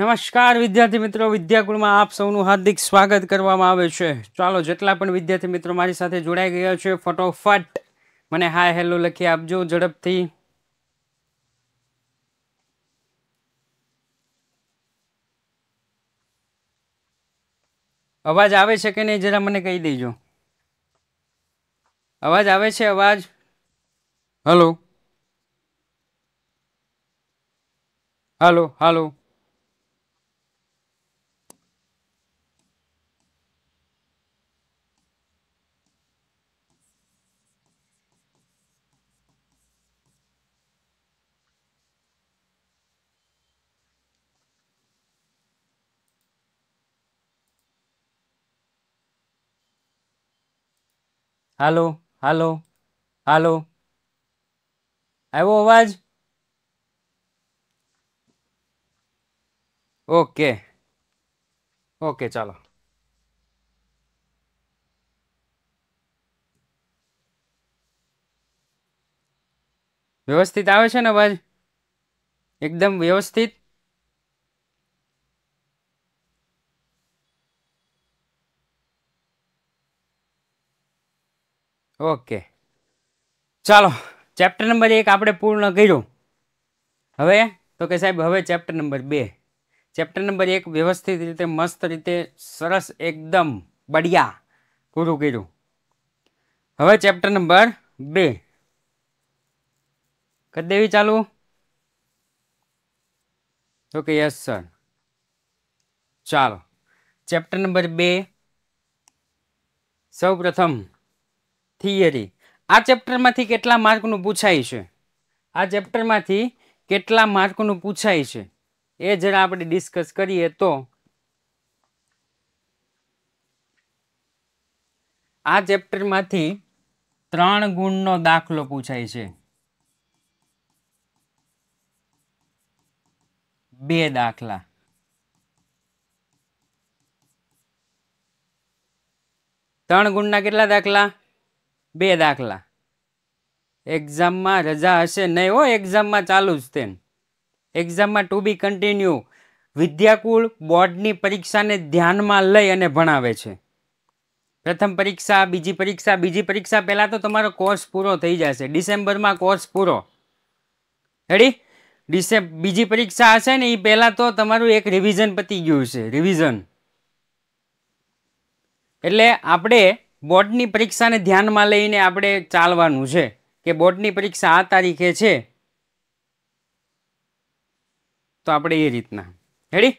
નમસ્કાર વિદ્યાર્થી મિત્રો વિદ્યાકુળમાં આપ સૌનું હાર્દિક સ્વાગત કરવામાં આવે છે ચાલો જેટલા પણ વિદ્યાર્થી મિત્રો મારી સાથે જોડાઈ ગયા છે ફટોફટ મને હાય હેલો લખી આપજો ઝડપથી અવાજ આવે છે કે નહીં જરા મને કહી દેજો અવાજ આવે છે અવાજ હલો હલો હલો હાલો હાલો હાલો આવ્યો અવાજ ઓકે ઓકે ચાલો વ્યવસ્થિત આવે છે ને અવાજ એકદમ વ્યવસ્થિત ઓકે ચાલો ચેપ્ટર નંબર એક આપણે પૂર્ણ કર્યું હવે તો કે સાહેબ હવે ચેપ્ટર નંબર બે ચેપ્ટર નંબર એક વ્યવસ્થિત રીતે મસ્ત રીતે સરસ એકદમ બઢિયા પૂરું કર્યું હવે ચેપ્ટર નંબર બે કદ દેવી ચાલુ ઓકે યસ સર ચાલો ચેપ્ટર નંબર બે સૌ પ્રથમ થિયરી આ ચેપ્ટરમાંથી કેટલા માર્કનું પૂછાય છે આ ચેપ્ટરમાંથી કેટલા માર્કનું પૂછાય છે એ જરા આપણે ડિસ્કસ કરીએ તો આ ચેપ્ટરમાંથી ત્રણ ગુણનો દાખલો પૂછાય છે બે દાખલા ત્રણ ગુણના કેટલા દાખલા બે દાખલા એક્ઝામમાં રજા હશે નહીં હો એક્ઝામમાં ચાલુ જ તેમ એક્ઝામમાં ટુ બી કન્ટિન્યુ વિદ્યાકુળ બોર્ડની પરીક્ષાને ધ્યાનમાં લઈ અને ભણાવે છે પ્રથમ પરીક્ષા બીજી પરીક્ષા બીજી પરીક્ષા પહેલાં તો તમારો કોર્સ પૂરો થઈ જશે ડિસેમ્બરમાં કોર્સ પૂરો રેડી ડિસે બીજી પરીક્ષા હશે ને એ પહેલાં તો તમારું એક રિવિઝન પતી ગયું છે રિવિઝન એટલે આપણે બોર્ડની પરીક્ષાને ધ્યાનમાં લઈને આપણે ચાલવાનું છે કે બોર્ડની પરીક્ષા આ તારીખે છે તો આપણે એ રીતના હેડી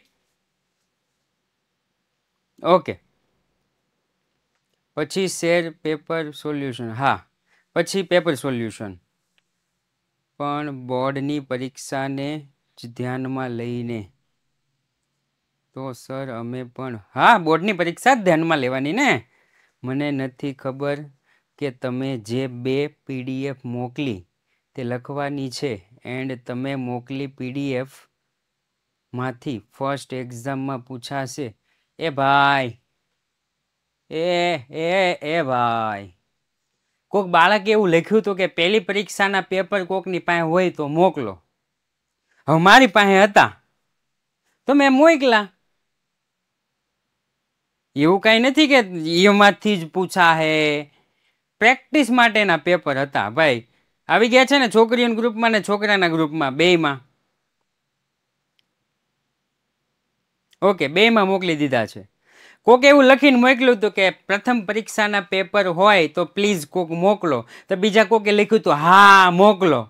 ઓકે પછી શેર પેપર સોલ્યુશન હા પછી પેપર સોલ્યુશન પણ બોર્ડની પરીક્ષાને જ ધ્યાનમાં લઈને તો સર અમે પણ હા બોર્ડની પરીક્ષા જ ધ્યાનમાં લેવાની ને મને નથી ખબર કે તમે જે બે પીડીએફ મોકલી તે લખવાની છે એન્ડ તમે મોકલી પીડીએફમાંથી ફર્સ્ટ એક્ઝામમાં પૂછાશે એ ભાઈ એ એ એ ભાઈ કોક બાળકે એવું લખ્યું હતું કે પહેલી પરીક્ષાના પેપર કોકની પાસે હોય તો મોકલો હવે મારી પાસે હતા તો મેં મોકલા એવું કાંઈ નથી કે એમાંથી જ પૂછા હે પ્રેક્ટિસ માટેના પેપર હતા ભાઈ આવી ગયા છે ને છોકરીઓના ગ્રુપમાં ને છોકરાના ગ્રુપમાં બેમાં ઓકે બેમાં મોકલી દીધા છે કોક એવું લખીને મોકલ્યું હતું કે પ્રથમ પરીક્ષાના પેપર હોય તો પ્લીઝ કોક મોકલો તો બીજા કોકે લખ્યું હતું હા મોકલો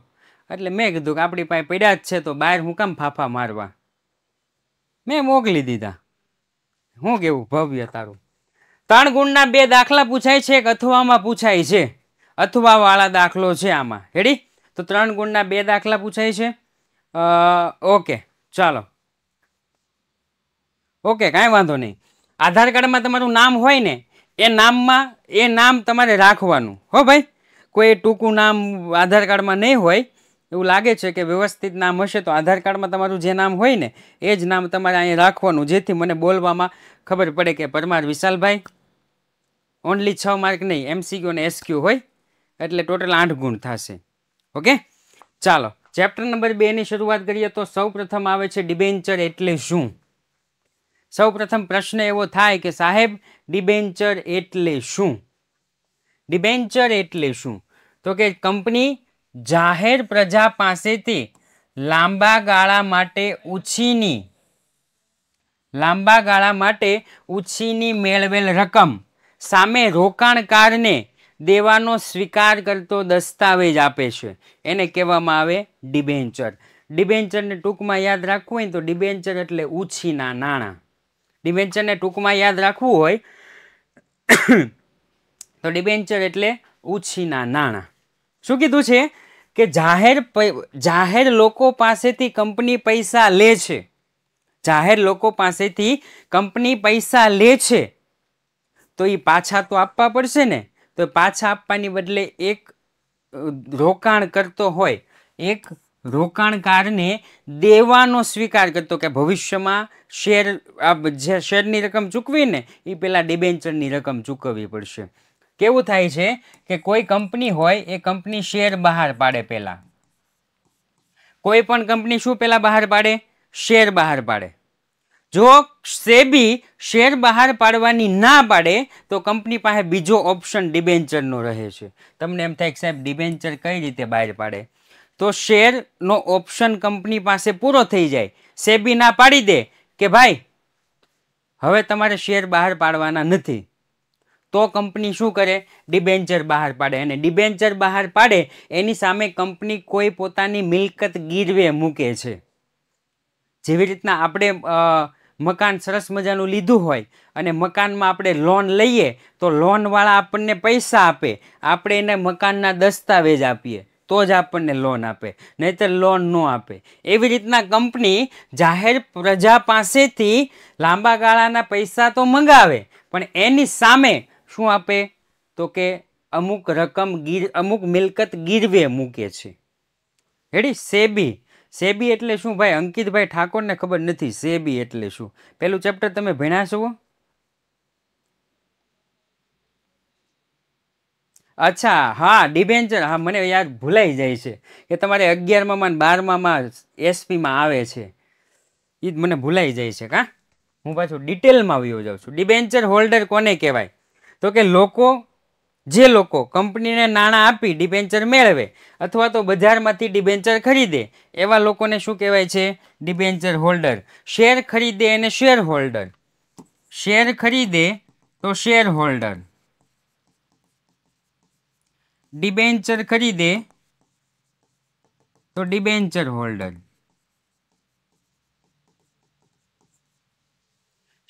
એટલે મેં કીધું કે આપણી પાસે પડ્યા જ છે તો બહાર હું કામ ફાફા મારવા મેં મોકલી દીધા શું કેવું ભવ્ય તારું ત્રણ ગુણના બે દાખલા પૂછાય છે એક અથવામાં પૂછાય છે અથવાવાળા દાખલો છે આમાં હેડી તો ત્રણ ગુણના બે દાખલા પૂછાય છે ઓકે ચાલો ઓકે કાંઈ વાંધો નહીં આધાર કાર્ડમાં તમારું નામ હોય ને એ નામમાં એ નામ તમારે રાખવાનું હો ભાઈ કોઈ ટૂંકું નામ આધાર કાર્ડમાં નહીં હોય એવું લાગે છે કે વ્યવસ્થિત નામ હશે તો આધાર કાર્ડમાં તમારું જે નામ હોય ને એ જ નામ તમારે અહીંયા રાખવાનું જેથી મને બોલવામાં ખબર પડે કે પરમાર વિશાલભાઈ ઓનલી છ માર્ક નહીં એમસીક્યુ અને એસક્યુ હોય એટલે ટોટલ આઠ ગુણ થશે ઓકે ચાલો ચેપ્ટર નંબર બેની શરૂઆત કરીએ તો સૌપ્રથમ આવે છે ડિબેન્ચર એટલે શું સૌપ્રથમ પ્રશ્ન એવો થાય કે સાહેબ ડિબેન્ચર એટલે શું ડિબેન્ચર એટલે શું તો કે કંપની જાહેર પ્રજા પાસેથી લાંબા ગાળા માટે ઉછીની લાંબા ગાળા માટે ઉછીની મેળવેલ રકમ સામે રોકાણકારને દેવાનો સ્વીકાર કરતો દસ્તાવેજ આપે છે એને કહેવામાં આવે ડિબેન્ચર ડિબેન્ચરને ટૂંકમાં યાદ રાખવું હોય તો ડિબેન્ચર એટલે ઉછીના નાણાં ડિબેન્ચરને ટૂંકમાં યાદ રાખવું હોય તો ડિબેન્ચર એટલે ઉછીના નાણાં શું કીધું છે કે જાહેર જાહેર લોકો પાસેથી કંપની પૈસા લે છે જાહેર લોકો પાસેથી કંપની પૈસા લે છે તો એ પાછા તો આપવા પડશે ને તો પાછા આપવાની બદલે એક રોકાણ કરતો હોય એક રોકાણકારને દેવાનો સ્વીકાર કરતો કે ભવિષ્યમાં શેર જે શેરની રકમ ચૂકવીને એ પહેલાં ડિબેન્ચરની રકમ ચૂકવવી પડશે કેવું થાય છે કે કોઈ કંપની હોય એ કંપની શેર બહાર પાડે પહેલાં કોઈ પણ કંપની શું પહેલાં બહાર પાડે શેર બહાર પાડે જો સેબી શેર બહાર પાડવાની ના પાડે તો કંપની પાસે બીજો ઓપ્શન ડિબેન્ચરનો રહે છે તમને એમ થાય કે સાહેબ ડિબેન્ચર કઈ રીતે બહાર પાડે તો શેરનો ઓપ્શન કંપની પાસે પૂરો થઈ જાય સેબી ના પાડી દે કે ભાઈ હવે તમારે શેર બહાર પાડવાના નથી તો કંપની શું કરે ડિબેન્ચર બહાર પાડે અને ડિબેન્ચર બહાર પાડે એની સામે કંપની કોઈ પોતાની મિલકત ગીરવે મૂકે છે જેવી રીતના આપણે મકાન સરસ મજાનું લીધું હોય અને મકાનમાં આપણે લોન લઈએ તો લોનવાળા આપણને પૈસા આપે આપણે એને મકાનના દસ્તાવેજ આપીએ તો જ આપણને લોન આપે નહીતર લોન ન આપે એવી રીતના કંપની જાહેર પ્રજા પાસેથી લાંબા ગાળાના પૈસા તો મંગાવે પણ એની સામે શું આપે તો કે અમુક રકમ ગીર અમુક મિલકત ગીરવે મૂકે છે હેડી સેબી સેબી એટલે શું ભાઈ અંકિતભાઈ ઠાકોરને ખબર નથી સેબી એટલે શું પેલું ચેપ્ટર તમે ભણ્યા અચ્છા હા ડિબેન્ચર હા મને યાદ ભૂલાઈ જાય છે કે તમારે અગિયારમાં અને બારમામાં એસપીમાં આવે છે એ જ મને ભૂલાઈ જાય છે કાં હું પાછું ડિટેલમાં આવ્યો જાઉં છું ડિબેન્ચર હોલ્ડર કોને કહેવાય તો કે લોકો જે લોકો કંપનીને નાણાં આપી ડિબેન્ચર મેળવે અથવા તો બજારમાંથી ડિબેન્ચર ખરીદે એવા લોકોને શું કહેવાય છે ડિબેન્ચર હોલ્ડર શેર ખરીદે અને શેર હોલ્ડર શેર ખરીદે તો શેર હોલ્ડર ડિબેન્ચર ખરીદે તો ડિબેન્ચર હોલ્ડર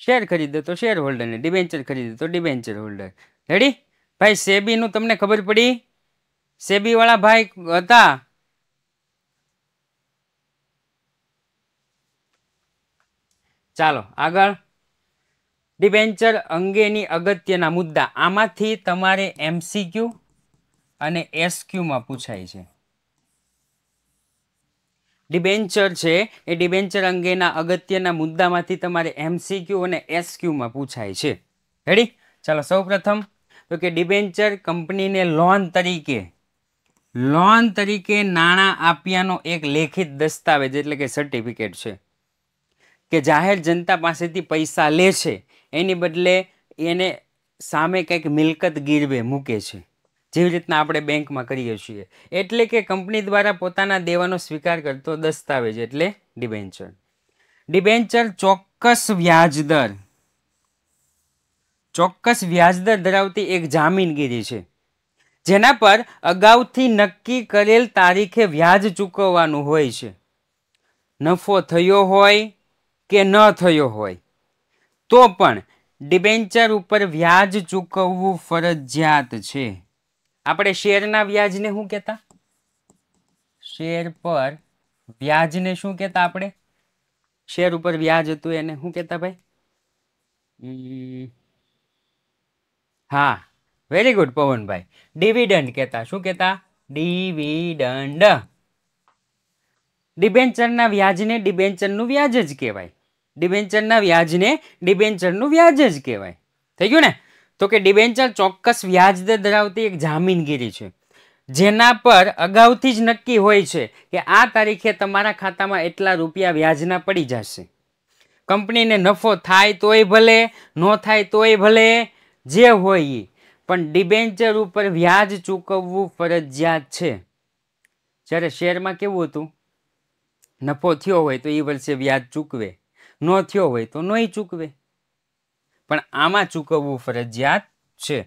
શેર ખરીદો તો શેર ને ડિબેન્ચર ખરીદો તો ડિબેન્ચર હોલ્ડર રેડી ભાઈ સેબીનું તમને ખબર પડી સેબીવાળા ભાઈ હતા ચાલો આગળ ડિબેન્ચર અંગેની અગત્યના મુદ્દા આમાંથી તમારે એમસીક્યુ અને એસક્યુમાં પૂછાય છે ડિબેન્ચર છે એ ડિબેન્ચર અંગેના અગત્યના મુદ્દામાંથી તમારે એમસીક્યુ અને એસક્યુમાં પૂછાય છે રેડી ચાલો સૌપ્રથમ તો કે ડિબેન્ચર કંપનીને લોન તરીકે લોન તરીકે નાણાં આપ્યાનો એક લેખિત દસ્તાવેજ એટલે કે સર્ટિફિકેટ છે કે જાહેર જનતા પાસેથી પૈસા લે છે એની બદલે એને સામે કંઈક મિલકત ગીરવે મૂકે છે જેવી રીતના આપણે બેંકમાં કરીએ છીએ એટલે કે કંપની દ્વારા પોતાના દેવાનો સ્વીકાર કરતો દસ્તાવેજ એટલે ડિબેન્ચર ડિબેન્ચર ચોક્કસ વ્યાજદર ચોક્કસ વ્યાજદર ધરાવતી એક જામીનગીરી છે જેના પર અગાઉથી નક્કી કરેલ તારીખે વ્યાજ ચૂકવવાનું હોય છે નફો થયો હોય કે ન થયો હોય તો પણ ડિબેન્ચર ઉપર વ્યાજ ચૂકવવું ફરજિયાત છે આપણે શેરના વ્યાજને શું કહેતા શેર પર વ્યાજને શું કહેતા આપણે શેર ઉપર વ્યાજ હતું એને શું કહેતા ભાઈ હા વેરી ગુડ પવનભાઈ ડિવિડન્ડ કહેતા શું કહેતા ડિવિડન્ડ ડિબેન્ચરના વ્યાજને ડિબેન્ચરનું વ્યાજ જ કહેવાય ડિબેન્ચરના વ્યાજને ડિબેન્ચરનું વ્યાજ જ કહેવાય થઈ ગયું ને તો કે ડિબેન્ચર ચોક્કસ વ્યાજદર ધરાવતી એક જામીનગીરી છે જેના પર અગાઉથી જ નક્કી હોય છે કે આ તારીખે તમારા ખાતામાં એટલા રૂપિયા વ્યાજના પડી જશે કંપનીને નફો થાય તોય ભલે ન થાય તોય ભલે જે હોય એ પણ ડિબેન્ચર ઉપર વ્યાજ ચૂકવવું ફરજિયાત છે જ્યારે શેરમાં કેવું હતું નફો થયો હોય તો એ વર્ષે વ્યાજ ચૂકવે ન થયો હોય તો નહીં ચૂકવે પણ આમાં ચૂકવવું ફરજિયાત છે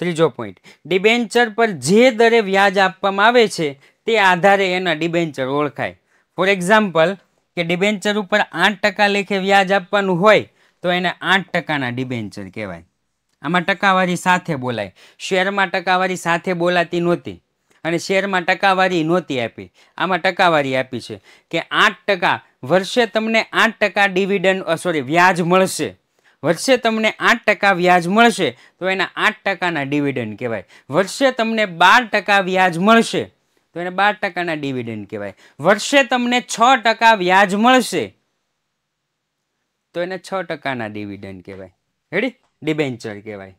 ત્રીજો પોઈન્ટ ડિબેન્ચર પર જે દરે વ્યાજ આપવામાં આવે છે તે આધારે એના ડિબેન્ચર ઓળખાય ફોર એક્ઝામ્પલ કે ડિબેન્ચર ઉપર આઠ ટકા લેખે વ્યાજ આપવાનું હોય તો એને આઠ ટકાના ડિબેન્ચર કહેવાય આમાં ટકાવારી સાથે બોલાય શેરમાં ટકાવારી સાથે બોલાતી નહોતી અને શેરમાં ટકાવારી નહોતી આપી આમાં ટકાવારી આપી છે કે આઠ ટકા વર્ષે તમને આઠ ટકા ડિવિડન્ડ સોરી વ્યાજ મળશે વર્ષે તમને આઠ ટકા વ્યાજ મળશે તો એના આઠ ટકાના ડિવિડન્ડ કહેવાય વર્ષે તમને બાર ટકા વ્યાજ મળશે તો એને બાર ટકાના ડિવિડન્ડ કહેવાય વર્ષે તમને છ ટકા વ્યાજ મળશે તો એને છ ટકાના ડિવિડન્ડ કહેવાય હેડી ડિબેન્ચર કહેવાય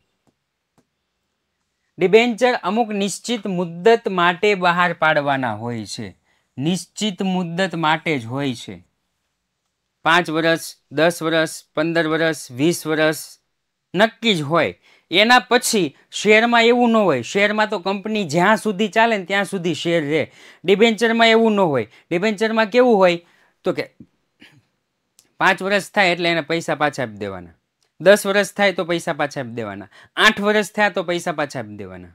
ડિબેન્ચર અમુક નિશ્ચિત મુદ્દત માટે બહાર પાડવાના હોય છે નિશ્ચિત મુદ્દત માટે જ હોય છે પાંચ વર્ષ દસ વર્ષ પંદર વર્ષ વીસ વર્ષ નક્કી જ હોય એના પછી શેરમાં એવું ન હોય શેરમાં તો કંપની જ્યાં સુધી ચાલે ને ત્યાં સુધી શેર રહે ડિબેન્ચરમાં એવું ન હોય ડિબેન્ચરમાં કેવું હોય તો કે પાંચ વર્ષ થાય એટલે એને પૈસા પાછા આપી દેવાના દસ વર્ષ થાય તો પૈસા પાછા આપી દેવાના આઠ વર્ષ થયા તો પૈસા પાછા આપી દેવાના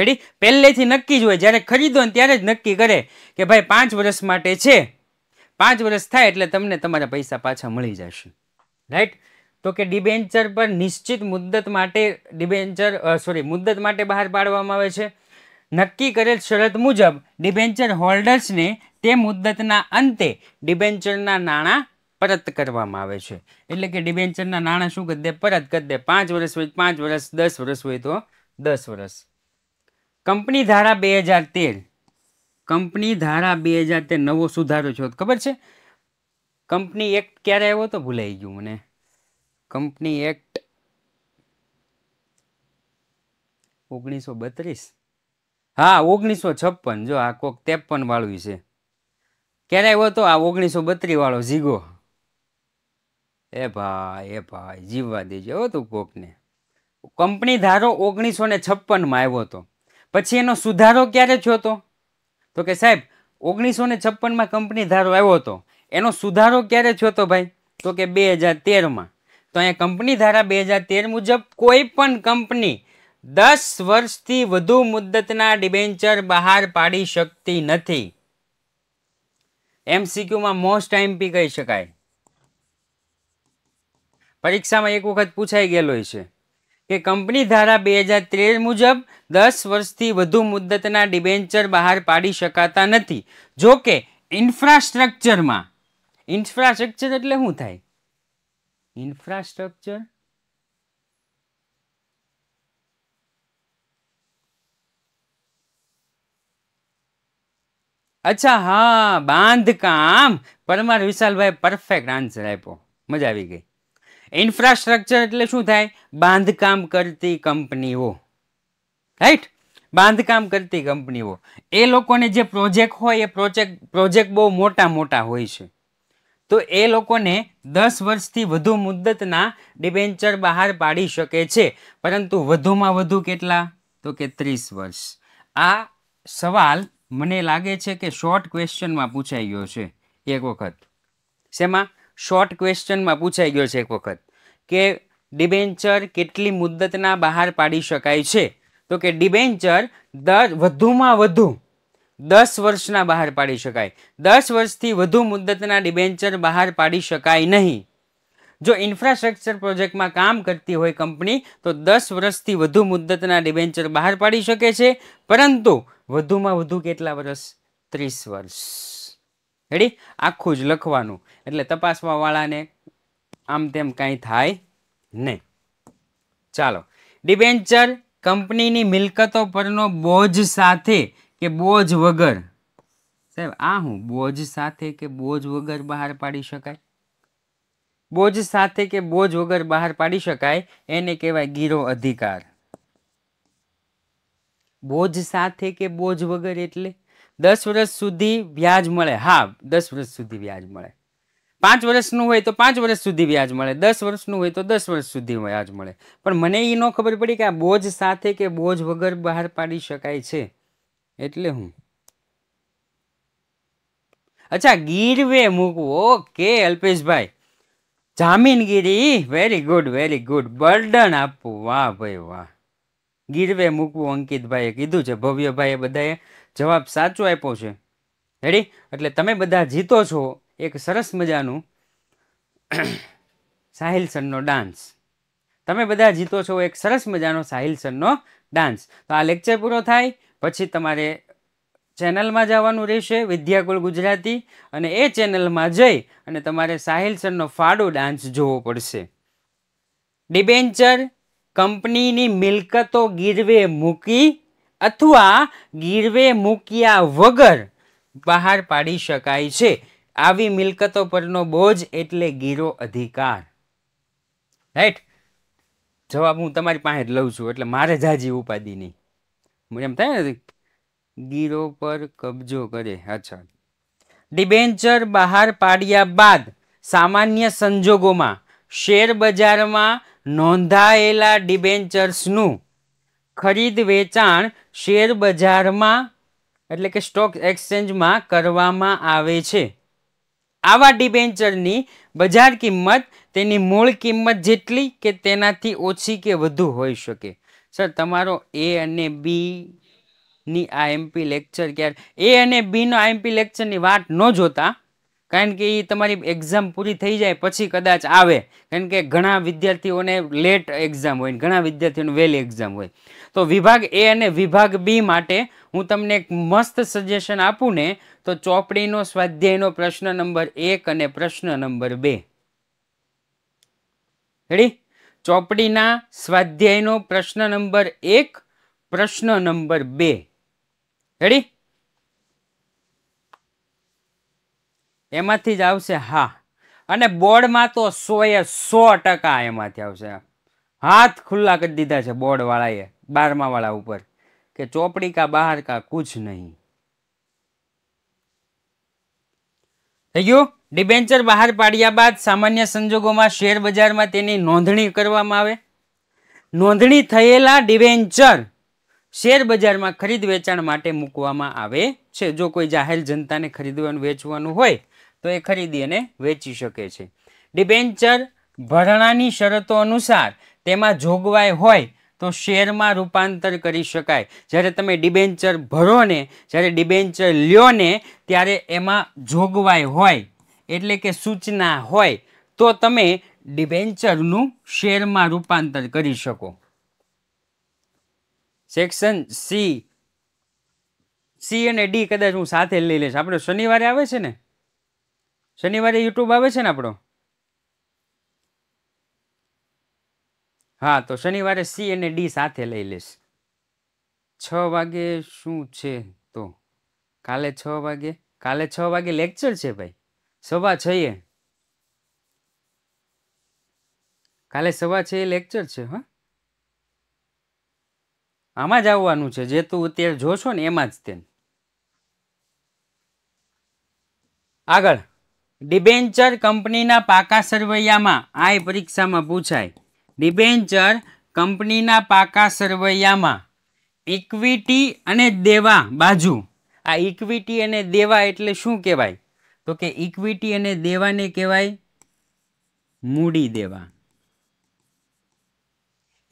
હેડી પહેલેથી નક્કી જ હોય જ્યારે ખરીદો ને ત્યારે જ નક્કી કરે કે ભાઈ પાંચ વર્ષ માટે છે પાંચ વર્ષ થાય એટલે તમને તમારા પૈસા પાછા મળી જશે રાઈટ તો કે ડિબેન્ચર પર નિશ્ચિત મુદ્દત માટે ડિબેન્ચર સોરી મુદ્દત માટે બહાર પાડવામાં આવે છે નક્કી કરેલ શરત મુજબ ડિબેન્ચર હોલ્ડર્સને તે મુદ્દતના અંતે ડિબેન્ચરના નાણાં પરત કરવામાં આવે છે એટલે કે ડિબેન્ચરના નાણાં શું કરી દે પરત કરી દે પાંચ વર્ષ હોય પાંચ વર્ષ દસ વર્ષ હોય તો દસ વર્ષ કંપની ધારા બે હજાર તેર કંપની ધારા બે હજાર તે નવો સુધારો છો ખબર છે કંપની એક્ટ ક્યારે આવ્યો તો ભૂલાઈ ગયું મને કંપની એક્ટ ઓગણીસો બત્રીસ હા ઓગણીસો છપ્પન જો આ કોક ત્રેપન વાળું છે ક્યારે આવ્યો તો આ ઓગણીસો બત્રીસ વાળો જીગો એ ભાઈ એ ભાઈ જીવવા દેજો એવો તું કોકને કંપની ધારો ઓગણીસો ને છપ્પનમાં આવ્યો હતો પછી એનો સુધારો ક્યારે થયો હતો તો કે સાહેબ ઓગણીસો ને છપ્પનમાં કંપની ધારો આવ્યો હતો એનો સુધારો ક્યારે થયો હતો ભાઈ તો કે બે હજાર તેરમાં તો અહીંયા કંપની ધારા બે હજાર તેર મુજબ કોઈ પણ કંપની દસ વર્ષથી વધુ મુદ્દતના ડિબેન્ચર બહાર પાડી શકતી નથી એમસીક્યુમાં મોસ્ટ એમપી કહી શકાય પરીક્ષામાં એક વખત પૂછાઈ ગયેલો છે કે કંપની ધારા બે હજાર તેર મુજબ દસ વર્ષથી વધુ મુદ્દતના ડિબેન્ચર બહાર પાડી શકાતા નથી જો કે ઇન્ફ્રાસ્ટ્રક્ચરમાં ઇન્ફ્રાસ્ટ્રક્ચર એટલે શું થાય ઇન્ફ્રાસ્ટ્રક્ચર અચ્છા હા બાંધકામ પરમાર વિશાલભાઈ પરફેક્ટ આન્સર આપ્યો મજા આવી ગઈ ઇન્ફ્રાસ્ટ્રક્ચર એટલે શું થાય બાંધકામ કરતી કંપનીઓ રાઈટ બાંધકામ કરતી કંપનીઓ એ લોકોને જે પ્રોજેક્ટ હોય એ પ્રોજેક્ટ પ્રોજેક્ટ બહુ મોટા મોટા હોય છે તો એ લોકોને દસ વર્ષથી વધુ મુદ્દતના ડિબેન્ચર બહાર પાડી શકે છે પરંતુ વધુમાં વધુ કેટલા તો કે ત્રીસ વર્ષ આ સવાલ મને લાગે છે કે શોર્ટ ક્વેશ્ચનમાં પૂછાઈ ગયો છે એક વખત શેમાં શોર્ટ ક્વેશ્ચનમાં પૂછાઈ ગયો છે એક વખત કે ડિબેન્ચર કેટલી મુદ્દતના બહાર પાડી શકાય છે તો કે ડિબેન્ચર દર વધુમાં વધુ દસ વર્ષના બહાર પાડી શકાય દસ વર્ષથી વધુ મુદ્દતના ડિબેન્ચર બહાર પાડી શકાય નહીં જો ઇન્ફ્રાસ્ટ્રક્ચર પ્રોજેક્ટમાં કામ કરતી હોય કંપની તો દસ વર્ષથી વધુ મુદ્દતના ડિબેન્ચર બહાર પાડી શકે છે પરંતુ વધુમાં વધુ કેટલા વર્ષ ત્રીસ વર્ષ રેડી આખું જ લખવાનું એટલે તપાસવાવાળાને આમ તેમ કાંઈ થાય નહીં ચાલો ડિબેન્ચર કંપનીની મિલકતો પરનો બોજ સાથે કે બોજ વગર સાહેબ આ હું બોજ સાથે કે બોજ વગર બહાર પાડી શકાય બોજ સાથે કે બોજ વગર બહાર પાડી શકાય એને કહેવાય ગીરો અધિકાર બોજ સાથે કે બોજ વગર એટલે દસ વર્ષ સુધી વ્યાજ મળે હા દસ વર્ષ સુધી વ્યાજ મળે પાંચ વર્ષનું હોય તો પાંચ વર્ષ સુધી વ્યાજ મળે દસ વર્ષનું હોય તો દસ વર્ષ સુધી વ્યાજ મળે પણ મને એ ન ખબર પડી કે આ બોજ સાથે કે બોજ વગર બહાર પાડી શકાય છે એટલે હું અચ્છા ગીરવે મૂકવું ઓકે અલ્પેશભાઈ જામીનગીરી very good very good burden આપવું વાહ ભાઈ વાહ ગીરવે મૂકવું અંકિતભાઈએ કીધું છે ભવ્યભાઈએ બધાએ જવાબ સાચો આપ્યો છે રેડી એટલે તમે બધા જીતો છો એક સરસ મજાનું સાહિલ સરનો ડાન્સ તમે બધા જીતો છો એક સરસ મજાનો સાહિલ સરનો ડાન્સ તો આ લેક્ચર પૂરો થાય પછી તમારે ચેનલમાં જવાનું રહેશે વિદ્યાકુલ ગુજરાતી અને એ ચેનલમાં જઈ અને તમારે સાહિલ સરનો ફાડો ડાન્સ જોવો પડશે ડિબેન્ચર કંપનીની મિલકતો ગીરવે મૂકી અથવા ગીરવે મૂક્યા વગર બહાર પાડી શકાય છે આવી મિલકતો પરનો બોજ એટલે ગીરો અધિકાર રાઈટ જવાબ હું તમારી પાસે જ લઉં છું એટલે મારે જાજી ઉપાધિની એમ થાય ને ગીરો પર કબજો કરે અચ્છા ડિબેન્ચર બહાર પાડ્યા બાદ સામાન્ય સંજોગોમાં શેર બજારમાં નોંધાયેલા ડિબેન્ચર્સનું ખરીદ વેચાણ શેર બજારમાં એટલે કે સ્ટોક એક્સચેન્જમાં કરવામાં આવે છે આવા ડિબેન્ચરની બજાર કિંમત તેની મૂળ કિંમત જેટલી કે તેનાથી ઓછી કે વધુ હોઈ શકે સર તમારો એ અને બીની ની આઈએમપી લેક્ચર ક્યારે એ અને બીનો આઈએમપી લેક્ચરની વાત ન જોતા કારણ કે એ તમારી એક્ઝામ પૂરી થઈ જાય પછી કદાચ આવે કારણ કે ઘણા વિદ્યાર્થીઓને લેટ એક્ઝામ હોય ઘણા વિદ્યાર્થીઓને વહેલી એક્ઝામ હોય તો વિભાગ એ અને વિભાગ બી માટે હું તમને એક મસ્ત સજેશન આપું ને તો ચોપડીનો સ્વાધ્યાયનો પ્રશ્ન નંબર એક અને પ્રશ્ન નંબર બે રેડી ચોપડીના સ્વાધ્યાયનો પ્રશ્ન નંબર એક પ્રશ્ન નંબર બે રેડી એમાંથી જ આવશે હા અને બોર્ડમાં તો સો એ સો ટકા એમાંથી આવશે હાથ ખુલ્લા કરી દીધા છે બોર્ડવાળાએ બારમાવાળા ઉપર કે ચોપડી કા બહાર કા કુછ નહીં થઈ ગયું ડિબેન્ચર બહાર પાડ્યા બાદ સામાન્ય સંજોગોમાં શેર બજારમાં તેની નોંધણી કરવામાં આવે નોંધણી થયેલા ડિબેન્ચર શેર બજારમાં ખરીદ વેચાણ માટે મૂકવામાં આવે છે જો કોઈ જાહેર જનતાને ખરીદવાનું વેચવાનું હોય તો એ ખરીદી અને વેચી શકે છે ડિબેન્ચર ભરણાની શરતો અનુસાર તેમાં જોગવાઈ હોય તો શેરમાં રૂપાંતર કરી શકાય જ્યારે તમે ડિબેન્ચર ભરો ને જ્યારે ડિબેન્ચર લ્યો ને ત્યારે એમાં જોગવાઈ હોય એટલે કે સૂચના હોય તો તમે ડિબેન્ચરનું શેરમાં રૂપાંતર કરી શકો સેક્શન સી સી અને ડી કદાચ હું સાથે લઈ લઈશ આપણે શનિવારે આવે છે ને શનિવારે યુટ્યુબ આવે છે ને આપણો હા તો શનિવારે સી અને ડી સાથે લઈ લઈશ છ વાગે શું છે તો કાલે છ વાગે કાલે છ વાગે લેક્ચર છે ભાઈ સવા છ એ કાલે સવા છ એ લેક્ચર છે હા આમાં જ આવવાનું છે જે તું અત્યારે જોશો ને એમાં જ તે આગળ ડિબેન્ચર કંપનીના પાકા સરવૈયામાં આ પરીક્ષામાં પૂછાય ડિબેન્ચર કંપનીના પાકા સરવૈયામાં ઇક્વિટી અને દેવા બાજુ આ ઇક્વિટી અને દેવા એટલે શું કહેવાય તો કે ઇક્વિટી અને દેવાને કહેવાય મૂડી દેવા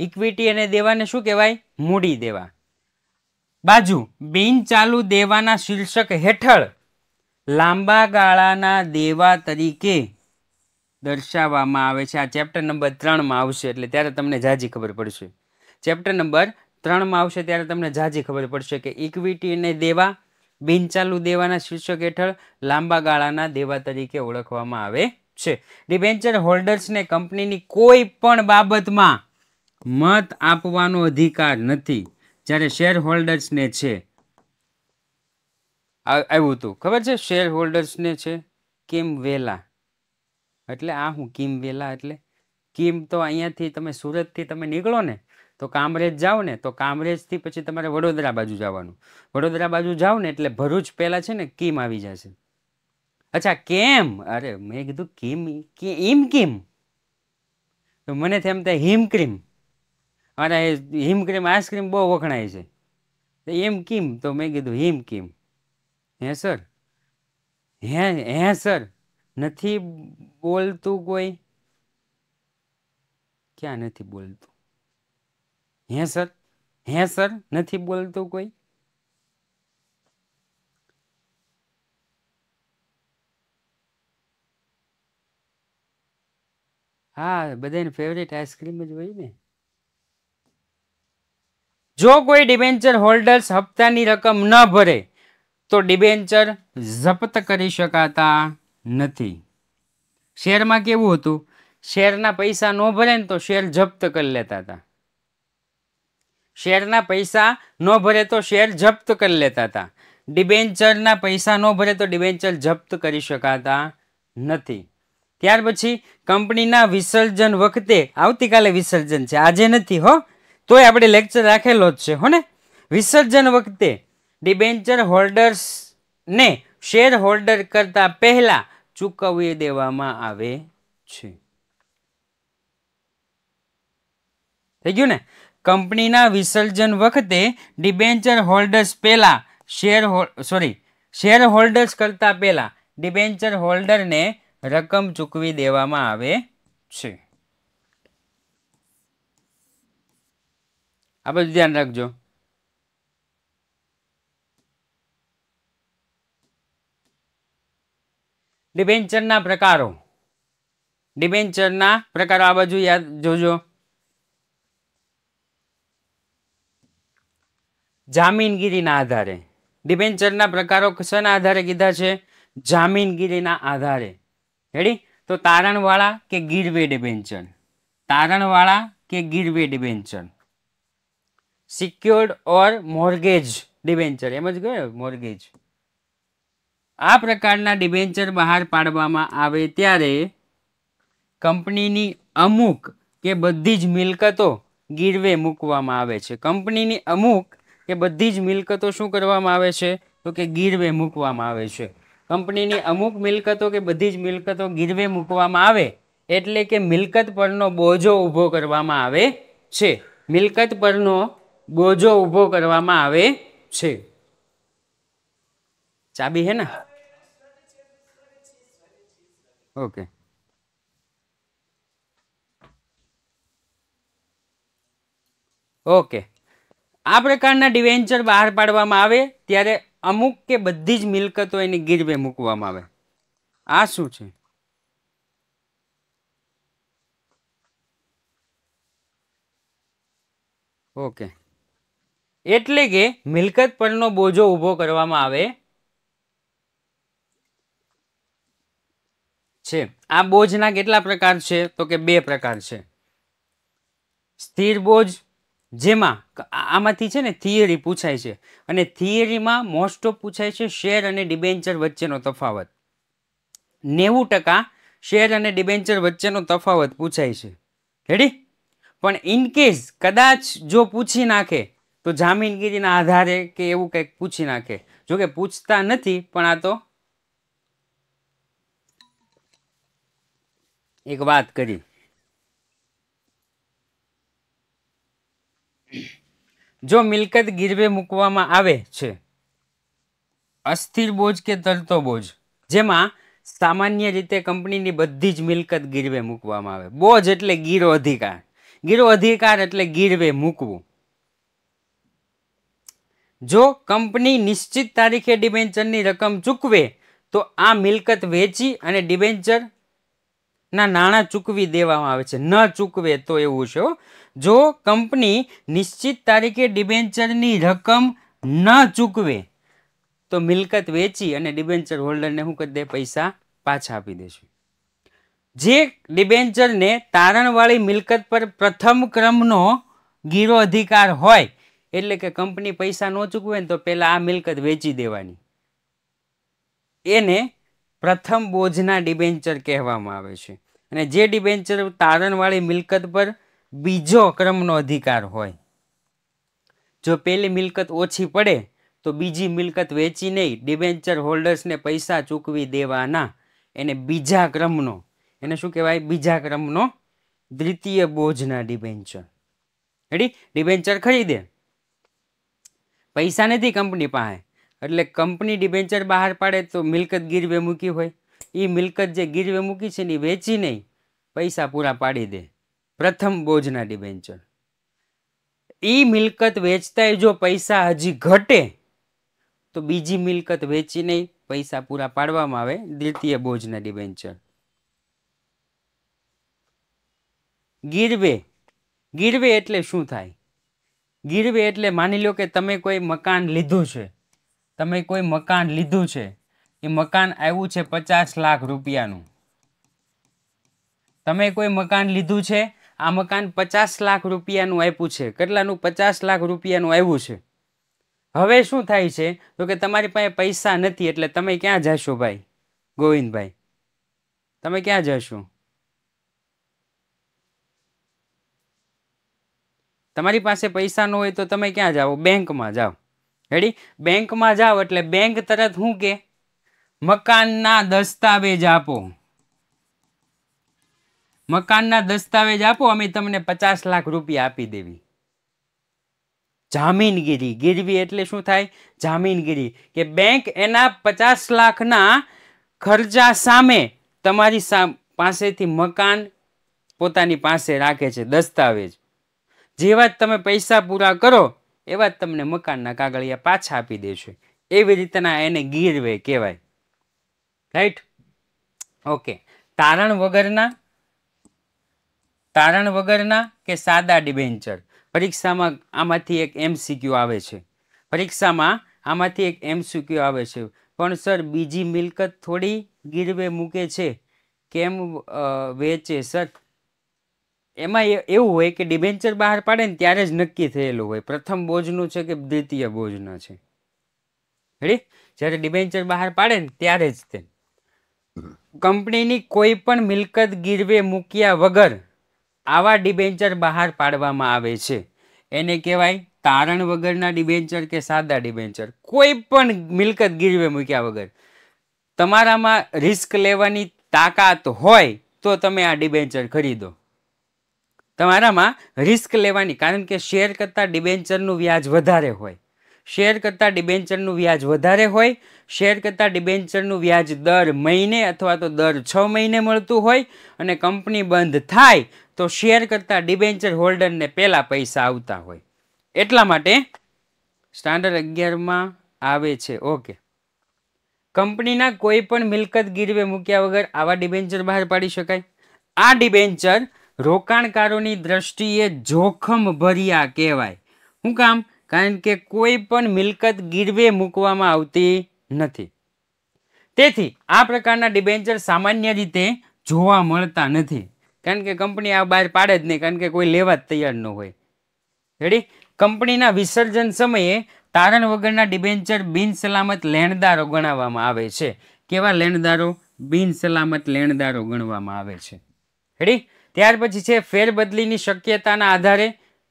ઇક્વિટી અને દેવાને શું કહેવાય મૂડી દેવા બાજુ બિન ચાલુ દેવાના શીર્ષક હેઠળ લાંબા ગાળાના દેવા તરીકે દર્શાવવામાં આવે છે આ ચેપ્ટર નંબર ત્રણમાં આવશે એટલે ત્યારે તમને જાજી ખબર પડશે ચેપ્ટર નંબર ત્રણમાં આવશે ત્યારે તમને જાજી ખબર પડશે કે ઇક્વિટીને દેવા બિનચાલુ દેવાના શીર્ષક હેઠળ લાંબા ગાળાના દેવા તરીકે ઓળખવામાં આવે છે ડિબેન્ચર હોલ્ડર્સને કંપનીની કોઈ પણ બાબતમાં મત આપવાનો અધિકાર નથી જ્યારે શેર હોલ્ડર્સને છે આવ્યું હતું ખબર છે શેર હોલ્ડર્સને છે કિમ વેલા એટલે આ હું કિમ વેલા એટલે કિમ તો અહીંયાથી તમે સુરતથી તમે નીકળો ને તો કામરેજ જાઓ ને તો કામરેજથી પછી તમારે વડોદરા બાજુ જવાનું વડોદરા બાજુ જાઓ ને એટલે ભરૂચ પહેલાં છે ને કિમ આવી જશે અચ્છા કેમ અરે મેં કીધું કિમ ઇમ કિમ તો મને તેમ તે હિમક્રીમ અરે હિમક્રીમ આઈસ્ક્રીમ બહુ વખણાય છે એમ કિમ તો મેં કીધું હિમ કિમ હે સર હે હે સર નથી બોલતું કોઈ ક્યાં નથી બોલતું હે સર હે સર નથી બોલતું કોઈ હા બધાની ફેવરેટ આઈસ્ક્રીમ જ હોય ને જો કોઈ ડિબેન્ચર હોલ્ડર્સ હપ્તાની રકમ ન ભરે તો ડિબેન્ચર જપ્ત કરી શકાતા નથી શેરમાં કેવું હતું શેરના પૈસા ન ભરે ને તો શેર જપ્ત કરી લેતા હતા શેરના પૈસા ન ભરે તો શેર જપ્ત કરી લેતા હતા ડિબેન્ચરના પૈસા ન ભરે તો ડિબેન્ચર જપ્ત કરી શકાતા નથી ત્યાર પછી કંપનીના વિસર્જન વખતે આવતીકાલે વિસર્જન છે આજે નથી હો તોય આપણે લેક્ચર રાખેલો જ છે હો ને વિસર્જન વખતે ડિબેન્ચર હોલ્ડર્સને શેર હોલ્ડર કરતાં પહેલાં ચૂકવી દેવામાં આવે છે થઈ ગયું ને કંપનીના વિસર્જન વખતે ડિબેન્ચર હોલ્ડર્સ પહેલાં શેર સોરી શેર હોલ્ડર્સ કરતાં પહેલાં ડિબેન્ચર હોલ્ડરને રકમ ચૂકવી દેવામાં આવે છે આ બધું ધ્યાન રાખજો ડિબેન્ચરના પ્રકારો ડિબેન્ચરના પ્રકારો આ બાજુ યાદ જોજો જામીનગીરીના આધારે ડિબેન્ચરના પ્રકારો શેના આધારે કીધા છે જામીનગીરીના આધારે હેડી તો તારણવાળા કે ગીરવે ડિબેન્ચર તારણવાળા કે ગીરવે debenture secured or mortgage debenture એમ જ ગયો મોર્ગેજ આ પ્રકારના ડિબેન્ચર બહાર પાડવામાં આવે ત્યારે કંપનીની અમુક કે બધી જ મિલકતો ગીરવે મૂકવામાં આવે છે કંપનીની અમુક કે બધી જ મિલકતો શું કરવામાં આવે છે તો કે ગીરવે મૂકવામાં આવે છે કંપનીની અમુક મિલકતો કે બધી જ મિલકતો ગીરવે મૂકવામાં આવે એટલે કે મિલકત પરનો બોજો ઊભો કરવામાં આવે છે મિલકત પરનો બોજો ઊભો કરવામાં આવે છે ચાબી હે ને ઓકે ઓકે આ પ્રકારના ડિવેન્ચર બહાર પાડવામાં આવે ત્યારે અમુક કે બધી જ મિલકતો એની ગીરવે મૂકવામાં આવે આ શું છે ઓકે એટલે કે મિલકત પરનો બોજો ઊભો કરવામાં આવે છે આ બોજના કેટલા પ્રકાર છે તો કે બે પ્રકાર છે સ્થિર બોજ જેમાં આમાંથી છે ને થિયરી પૂછાય છે અને થિયરીમાં મોસ્ટ ઓફ પૂછાય છે શેર અને ડિબેન્ચર વચ્ચેનો તફાવત નેવું ટકા શેર અને ડિબેન્ચર વચ્ચેનો તફાવત પૂછાય છે રેડી પણ ઇન કેસ કદાચ જો પૂછી નાખે તો જામીનગીરીના આધારે કે એવું કંઈક પૂછી નાખે જોકે પૂછતા નથી પણ આ તો એક વાત કરી જો મિલકત ગીરવે મૂકવામાં આવે છે અસ્થિર બોજ કે તરતો બોજ જેમાં સામાન્ય રીતે કંપનીની બધી જ મિલકત ગીરવે મૂકવામાં આવે બોજ એટલે ગીરો અધિકાર ગીરો અધિકાર એટલે ગીરવે મૂકવું જો કંપની નિશ્ચિત તારીખે ડિબેન્ચરની રકમ ચૂકવે તો આ મિલકત વેચી અને ડિબેન્ચર ના નાણાં ચૂકવી દેવામાં આવે છે ન ચૂકવે તો એવું છે જો કંપની નિશ્ચિત તારીખે ડિબેન્ચરની રકમ ન ચૂકવે તો મિલકત વેચી અને ડિબેન્ચર હોલ્ડરને શું કરી દે પૈસા પાછા આપી દેશું જે ડિબેન્ચરને તારણવાળી મિલકત પર પ્રથમ ક્રમનો ગીરો અધિકાર હોય એટલે કે કંપની પૈસા ન ચૂકવે ને તો પહેલાં આ મિલકત વેચી દેવાની એને પ્રથમ બોજના ડિબેન્ચર કહેવામાં આવે છે અને જે ડિબેન્ચર તારણવાળી મિલકત પર બીજો ક્રમનો અધિકાર હોય જો પહેલી મિલકત ઓછી પડે તો બીજી મિલકત વેચી નહીં ડિબેન્ચર હોલ્ડર્સને પૈસા ચૂકવી દેવાના એને બીજા ક્રમનો એને શું કહેવાય બીજા ક્રમનો દ્વિતીય બોજના ડિબેન્ચર રેડી ડિબેન્ચર ખરીદે પૈસા નથી કંપની પાસે એટલે કંપની ડિબેન્ચર બહાર પાડે તો મિલકત ગીરવે મૂકી હોય એ મિલકત જે ગીરવે મૂકી છે ને એ વેચી નહીં પૈસા પૂરા પાડી દે પ્રથમ બોજના ડિબેન્ચર એ મિલકત વેચતાય જો પૈસા હજી ઘટે તો બીજી મિલકત વેચી નહીં પૈસા પૂરા પાડવામાં આવે દ્વિતીય બોજના ડિબેન્ચર ગીરવે ગીરવે એટલે શું થાય ગીરવે એટલે માની લો કે તમે કોઈ મકાન લીધું છે તમે કોઈ મકાન લીધું છે એ મકાન આવ્યું છે પચાસ લાખ રૂપિયાનું તમે કોઈ મકાન લીધું છે આ મકાન પચાસ લાખ રૂપિયાનું આપ્યું છે કેટલાનું પચાસ લાખ રૂપિયાનું આવ્યું છે હવે શું થાય છે તો કે તમારી પાસે પૈસા નથી એટલે તમે ક્યાં જશો ભાઈ ગોવિંદભાઈ તમે ક્યાં જશો તમારી પાસે પૈસા ન હોય તો તમે ક્યાં જાઓ બેંકમાં જાઓ રેડી બેંકમાં જાઓ એટલે બેંક તરત શું કે મકાનના દસ્તાવેજ આપો મકાનના દસ્તાવેજ આપો અમે તમને પચાસ લાખ રૂપિયા આપી દેવી જામીનગીરી ગીરવી એટલે શું થાય જામીનગીરી કે બેંક એના પચાસ લાખના ખર્ચા સામે તમારી પાસેથી મકાન પોતાની પાસે રાખે છે દસ્તાવેજ જેવા જ તમે પૈસા પૂરા કરો એવા જ તમને મકાનના કાગળિયા પાછા આપી દેશે એવી રીતના એને ગીરવે કહેવાય રાઈટ ઓકે તારણ વગરના તારણ વગરના કે સાદા ડિબેન્ચર પરીક્ષામાં આમાંથી એક એમસીક્યુ આવે છે પરીક્ષામાં આમાંથી એક એમસીક્યુ આવે છે પણ સર બીજી મિલકત થોડી ગીરવે મૂકે છે કેમ વેચે સર એમાં એવું હોય કે ડિબેન્ચર બહાર પાડે ને ત્યારે જ નક્કી થયેલું હોય પ્રથમ બોજનું છે કે દ્વિતીય બોજનો છે રેડી જ્યારે ડિબેન્ચર બહાર પાડે ને ત્યારે જ તે કંપનીની કોઈ પણ મિલકત ગીરવે મૂક્યા વગર આવા ડિબેન્ચર બહાર પાડવામાં આવે છે એને કહેવાય તારણ વગરના ડિબેન્ચર કે સાદા ડિબેન્ચર કોઈ પણ મિલકત ગીરવે મૂક્યા વગર તમારામાં રિસ્ક લેવાની તાકાત હોય તો તમે આ ડિબેન્ચર ખરીદો તમારામાં રિસ્ક લેવાની કારણ કે શેર કરતાં ડિબેન્ચરનું વ્યાજ વધારે હોય શેર કરતાં ડિબેન્ચરનું વ્યાજ વધારે હોય શેર કરતાં ડિબેન્ચરનું વ્યાજ દર મહિને અથવા તો દર છ મહિને મળતું હોય અને કંપની બંધ થાય તો શેર કરતાં ડિબેન્ચર હોલ્ડરને પહેલાં પૈસા આવતા હોય એટલા માટે સ્ટાન્ડર્ડ અગિયારમાં આવે છે ઓકે કંપનીના કોઈ પણ મિલકત ગીરવે મૂક્યા વગર આવા ડિબેન્ચર બહાર પાડી શકાય આ ડિબેન્ચર રોકાણકારોની દ્રષ્ટિએ જોખમ ભર્યા કહેવાય શું કામ કારણ કે કોઈ પણ મિલકત ગીરવે મૂકવામાં આવતી નથી તેથી આ પ્રકારના ડિબેન્ચર સામાન્ય રીતે જોવા મળતા નથી કારણ કે કંપની આ બહાર પાડે જ નહીં કારણ કે કોઈ લેવા જ તૈયાર ન હોય રેડી કંપનીના વિસર્જન સમયે તારણ વગરના ડિબેન્ચર બિનસલામત લેણદારો ગણાવવામાં આવે છે કેવા લેણદારો બિનસલામત લેણદારો ગણવામાં આવે છે રેડી ત્યાર પછી છે ફેરબદલીની શક્યતાના આધારે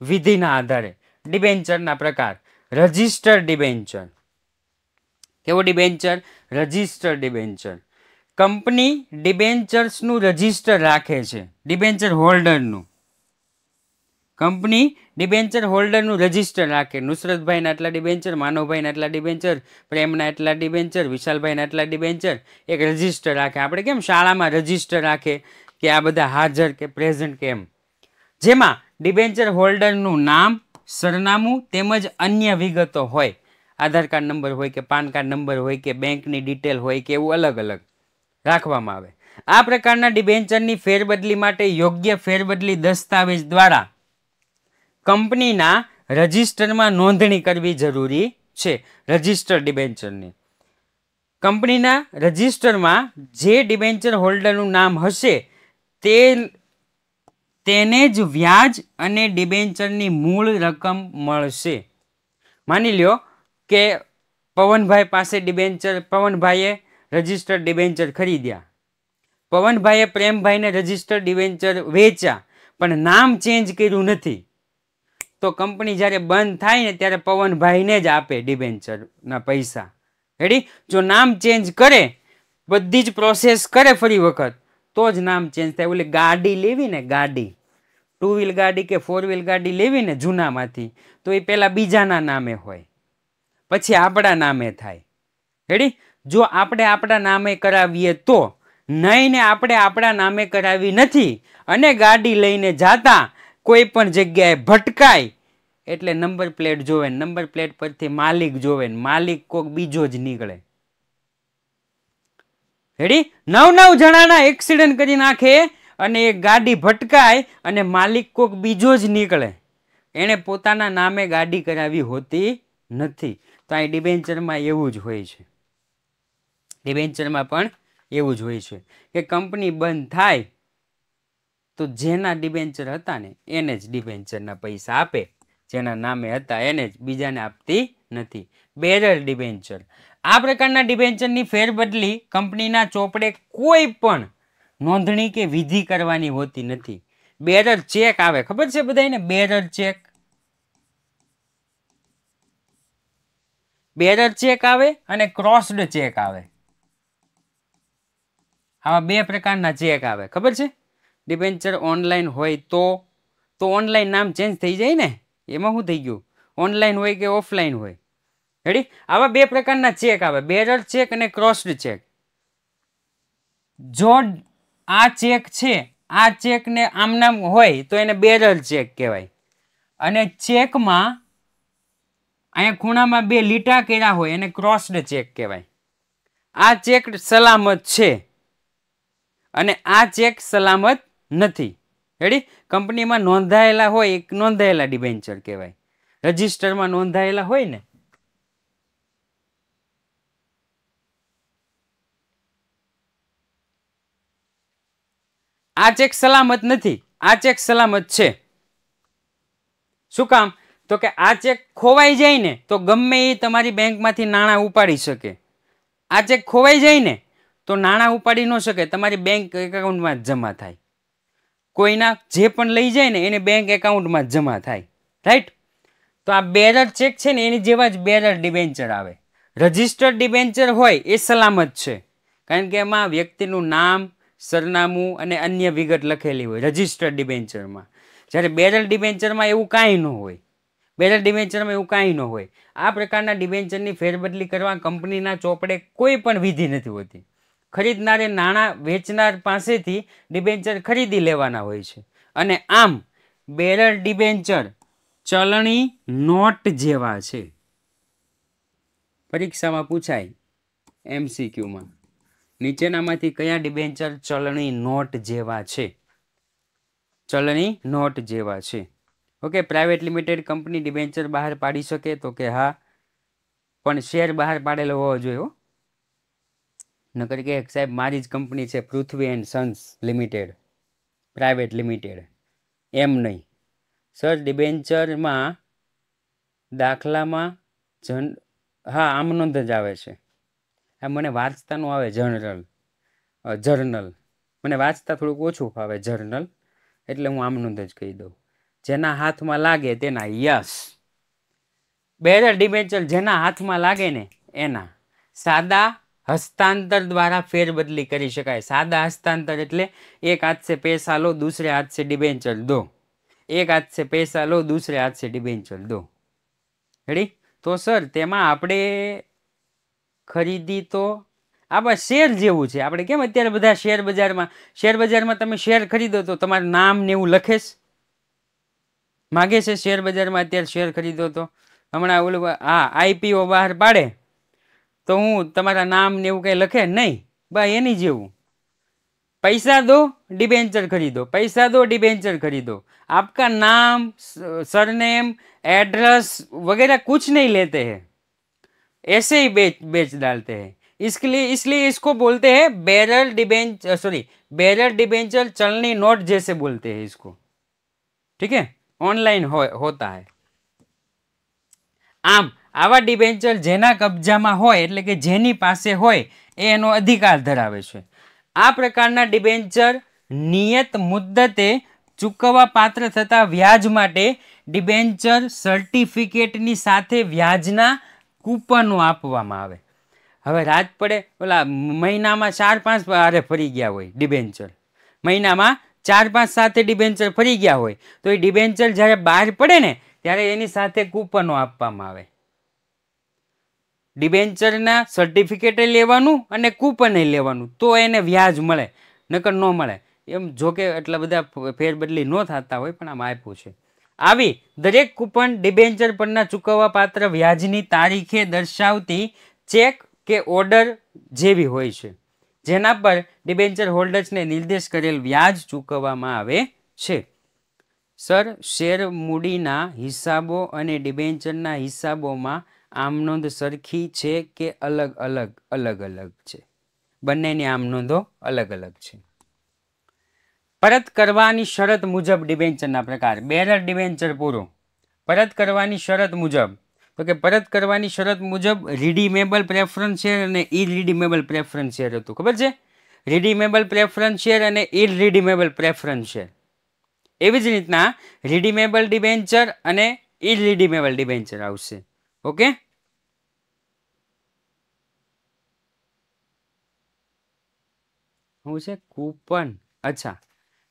વિધિના આધારે ડિબેન્ચરના પ્રકાર રજિસ્ટર ડિબેન્ચર કેવો ડિબેન્ચર રજિસ્ટર ડિબેન્ચર કંપની ડિબેન્ચર્સનું રજિસ્ટર રાખે છે ડિબેન્ચર હોલ્ડરનું કંપની ડિબેન્ચર હોલ્ડરનું રજિસ્ટર રાખે નુસરતભાઈના આટલા ડિબેન્ચર માનવભાઈના આટલા ડિબેન્ચર પ્રેમના આટલા ડિબેન્ચર વિશાલભાઈના આટલા ડિબેન્ચર એક રજિસ્ટર રાખે આપણે કેમ શાળામાં રજિસ્ટર રાખે કે આ બધા હાજર કે પ્રેઝન્ટ કે એમ જેમાં ડિબેન્ચર હોલ્ડરનું નામ સરનામું તેમજ અન્ય વિગતો હોય આધાર કાર્ડ નંબર હોય કે પાન કાર્ડ નંબર હોય કે બેંકની ડિટેલ હોય કે એવું અલગ અલગ રાખવામાં આવે આ પ્રકારના ડિબેન્ચરની ફેરબદલી માટે યોગ્ય ફેરબદલી દસ્તાવેજ દ્વારા કંપનીના રજિસ્ટરમાં નોંધણી કરવી જરૂરી છે રજિસ્ટર ડિબેન્ચરની કંપનીના રજિસ્ટરમાં જે ડિબેન્ચર હોલ્ડરનું નામ હશે તે તેને જ વ્યાજ અને ડિબેન્ચરની મૂળ રકમ મળશે માની લો કે પવનભાઈ પાસે ડિબેન્ચર પવનભાઈએ રજિસ્ટર્ડ ડિબેન્ચર ખરીદ્યા પવનભાઈએ પ્રેમભાઈને રજિસ્ટર્ડ ડિબેન્ચર વેચ્યા પણ નામ ચેન્જ કર્યું નથી તો કંપની જ્યારે બંધ થાય ને ત્યારે પવનભાઈને જ આપે ડિબેન્ચરના પૈસા રેડી જો નામ ચેન્જ કરે બધી જ પ્રોસેસ કરે ફરી વખત તો જ નામ ચેન્જ થાય ઓલી ગાડી લેવી ને ગાડી ટુ વ્હીલ ગાડી કે ફોર વ્હીલ ગાડી લેવી ને જૂનામાંથી તો એ પહેલાં બીજાના નામે હોય પછી આપણા નામે થાય રેડી જો આપણે આપણા નામે કરાવીએ તો નહીં ને આપણે આપણા નામે કરાવી નથી અને ગાડી લઈને જાતા કોઈ પણ જગ્યાએ ભટકાય એટલે નંબર પ્લેટ જોવે નંબર પ્લેટ પરથી માલિક જોવે માલિક કોક બીજો જ નીકળે રેડી નવ નવ જણાના એક્સિડન્ટ કરી નાખે અને એ ગાડી ભટકાય અને માલિક કોક બીજો જ નીકળે એણે પોતાના નામે ગાડી કરાવી હોતી નથી તો અહીં ડિબેન્ચરમાં એવું જ હોય છે ડિબેન્ચરમાં પણ એવું જ હોય છે કે કંપની બંધ થાય તો જેના ડિબેન્ચર હતા ને એને જ ડિબેન્ચરના પૈસા આપે જેના નામે હતા એને જ બીજાને આપતી નથી બેરર ડિબેન્ચર આ પ્રકારના ડિબેન્ચરની ફેરબદલી કંપનીના ચોપડે કોઈ પણ નોંધણી કે વિધિ કરવાની હોતી નથી બેરર ચેક આવે ખબર છે બધાને બેરર ચેક બેરર ચેક આવે અને ક્રોસ્ડ ચેક આવે આવા બે પ્રકારના ચેક આવે ખબર છે ડિબેન્ચર ઓનલાઈન હોય તો તો ઓનલાઈન નામ ચેન્જ થઈ જાય ને એમાં શું થઈ ગયું ઓનલાઈન હોય કે ઓફલાઈન હોય રેડી આવા બે પ્રકારના ચેક આવે બેરર ચેક અને ક્રોસ્ડ ચેક જો આ ચેક છે આ ચેકને આમનામ હોય તો એને બેરર ચેક કહેવાય અને ચેકમાં અહીંયા ખૂણામાં બે લીટા કર્યા હોય એને ક્રોસ્ડ ચેક કહેવાય આ ચેક સલામત છે અને આ ચેક સલામત નથી રેડી કંપનીમાં નોંધાયેલા હોય એક નોંધાયેલા ડિબેન્ચર કહેવાય રજિસ્ટરમાં નોંધાયેલા હોય ને આ ચેક સલામત નથી આ ચેક સલામત છે શું કામ તો કે આ ચેક ખોવાઈ જાય ને તો ગમે એ તમારી બેંકમાંથી નાણાં ઉપાડી શકે આ ચેક ખોવાઈ જાય ને તો નાણાં ઉપાડી ન શકે તમારી બેંક એકાઉન્ટમાં જમા થાય કોઈના જે પણ લઈ જાય ને એને બેંક એકાઉન્ટમાં જમા થાય રાઈટ તો આ બેરર ચેક છે ને એની જેવા જ બેરર ડિબેન્ચર આવે રજિસ્ટર્ડ ડિબેન્ચર હોય એ સલામત છે કારણ કે એમાં વ્યક્તિનું નામ સરનામું અને અન્ય વિગત લખેલી હોય રજિસ્ટર્ડ ડિબેન્ચરમાં જ્યારે બેરલ ડિબેન્ચરમાં એવું કાંઈ ન હોય બેરલ ડિબેન્ચરમાં એવું કાંઈ ન હોય આ પ્રકારના ડિબેન્ચરની ફેરબદલી કરવા કંપનીના ચોપડે કોઈ પણ વિધિ નથી હોતી ખરીદનારે નાણાં વેચનાર પાસેથી ડિબેન્ચર ખરીદી લેવાના હોય છે અને આમ બેરલ ડિબેન્ચર ચલણી નોટ જેવા છે પરીક્ષામાં પૂછાય એમસીક્યુમાં નીચેનામાંથી કયા ડિબેન્ચર ચલણી નોટ જેવા છે ચલણી નોટ જેવા છે okay private limited company debenture બહાર પાડી શકે તો કે હા પણ શેર બહાર પાડેલો હોવો જોઈએ નકર કે સાહેબ મારી જ કંપની છે Prithvi and sons limited private limited એમ નહીં સર ડિબેન્ચરમાં દાખલામાં જન હા આમ નોંધ જ આવે છે આ મને વાંચતાનું આવે જર્નલ જર્નલ મને વાંચતા થોડુંક ઓછું ફાવે જર્નલ એટલે હું આમનું જ કહી દઉં જેના હાથમાં લાગે તેના યસ બેરર ડિબેન્ચર જેના હાથમાં લાગે ને એના સાદા હસ્તાંતર દ્વારા ફેરબદલી કરી શકાય સાદા હસ્તાંતર એટલે એક હાથ સે પૈસા લો દૂસરે હાથ સે ડિબેન્ચર દો એક હાથ સે પૈસા લો દૂસરે હાથ સે ડિબેન્ચર દો રેડી તો સર તેમાં આપણે ખરીદી તો આ આપણે શેર જેવું છે આપણે કેમ અત્યારે બધા શેર બજારમાં શેર બજારમાં તમે શેર ખરીદો તો તમારું નામ ને એવું લખેશ છે માગે છે શેર બજારમાં અત્યારે શેર ખરીદો તો હમણાં ઓલું હા આઈપીઓ બહાર પાડે તો હું તમારા નામ ને એવું કંઈ લખે નહીં બા એની જેવું પૈસા દો ડિબેન્ચર ખરીદો પૈસા દો ડિબેન્ચર ખરીદો આપકા નામ સરનેમ એડ્રેસ વગેરે કુછ નહીં લેતે હૈ ऐसे ही बेच बेच डालते हैं इसलिए इसलिए इसको बोलते हैं bearer debenture sorry bearer debenture छलनी नोट जैसे बोलते हैं इसको ठीक है ऑनलाइन होता है आम આવા डिबेंचर જેના કબજામાં હોય એટલે કે જેની પાસે હોય એનો અધિકાર ધરાવે છે આ પ્રકારના ડિબેન્ચર નિયત મુદ્દતે ચૂકવાપાત્ર થતા વ્યાજ માટે ડિબેન્ચર સર્ટિફિકેટની સાથે વ્યાજના કૂપનો આપવામાં આવે હવે રાત પડે ઓલા મહિનામાં ચાર પાંચ વારે ફરી ગયા હોય ડિબેન્ચર મહિનામાં ચાર પાંચ સાથે ડિબેન્ચર ફરી ગયા હોય તો એ ડિબેન્ચર જ્યારે બહાર પડે ને ત્યારે એની સાથે કૂપનો આપવામાં આવે ડિબેન્ચરના સર્ટિફિકેટે લેવાનું અને કૂપને લેવાનું તો એને વ્યાજ મળે નકર ન મળે એમ જોકે એટલા બધા ફેરબદલી ન થતા હોય પણ આમ આપ્યું છે આવી દરેક કૂપન ડિબેન્ચર પરના ચૂકવવાપાત્ર વ્યાજની તારીખે દર્શાવતી ચેક કે ઓર્ડર જેવી હોય છે જેના પર ડિબેન્ચર હોલ્ડર્સને નિર્દેશ કરેલ વ્યાજ ચૂકવવામાં આવે છે સર શેર મૂડીના હિસાબો અને ડિબેન્ચરના હિસાબોમાં આમ નોંધ સરખી છે કે અલગ અલગ અલગ અલગ છે બંનેની આમ નોંધો અલગ અલગ છે પરત કરવાની શરત મુજબ ડિબેન્ચરના પ્રકાર બેરર ડિવેન્ચર પૂરો પરત કરવાની શરત મુજબ તો કે પરત કરવાની શરત મુજબ રીડીમેબલ પ્રેફરન્સ શેર અને ઇરીડીમેબલ પ્રેફરન્સ શેર હતું ખબર છે રીડીમેબલ પ્રેફરન્સ શેર અને ઇરીડીમેબલ પ્રેફરન્સ શેર એવી જ રીતના રીડીમેબલ ડિવેન્ચર અને ઇરીડીમેબલ ડિવેન્ચર આવશે ઓકે શું છે કૂપન અચ્છા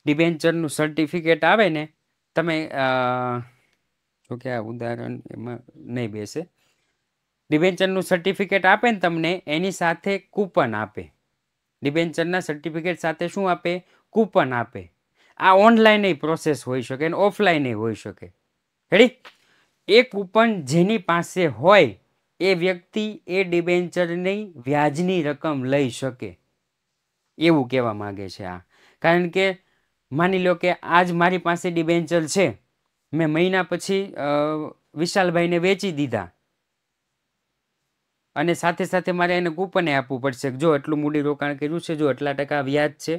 ડિબેન્ચરનું સર્ટિફિકેટ આવે ને તમે જોકે આ ઉદાહરણ એમાં નહીં બેસે ડિબેન્ચરનું સર્ટિફિકેટ આપે ને તમને એની સાથે કૂપન આપે ડિબેન્ચરના સર્ટિફિકેટ સાથે શું આપે કૂપન આપે આ ઓનલાઈનય પ્રોસેસ હોઈ શકે અને ઓફલાઈન હોઈ શકે હેડી એ કૂપન જેની પાસે હોય એ વ્યક્તિ એ ડિબેન્ચરની વ્યાજની રકમ લઈ શકે એવું કહેવા માગે છે આ કારણ કે માની લો કે આજ મારી પાસે ડિબેન્ચર છે મેં મહિના પછી વિશાલભાઈને વેચી દીધા અને સાથે સાથે મારે એને કૂપને આપવું પડશે જો એટલું મૂડી રોકાણ કર્યું છે જો આટલા ટકા વ્યાજ છે